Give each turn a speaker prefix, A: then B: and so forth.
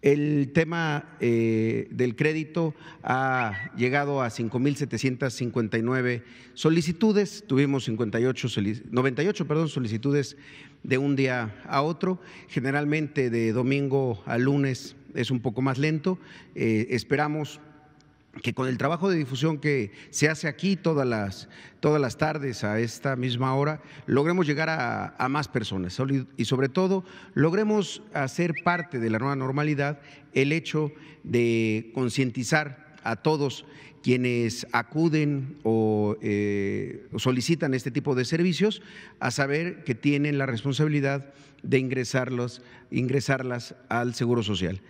A: El tema eh, del crédito ha llegado a 5.759 solicitudes, tuvimos 58, 98 perdón, solicitudes de un día a otro, generalmente de domingo a lunes es un poco más lento, eh, esperamos que con el trabajo de difusión que se hace aquí todas las, todas las tardes a esta misma hora, logremos llegar a, más personas y sobre todo logremos hacer parte de la nueva normalidad el hecho de concientizar a todos quienes acuden o eh, solicitan este tipo de servicios a saber que tienen la responsabilidad de ingresarlos, ingresarlas al Seguro Social.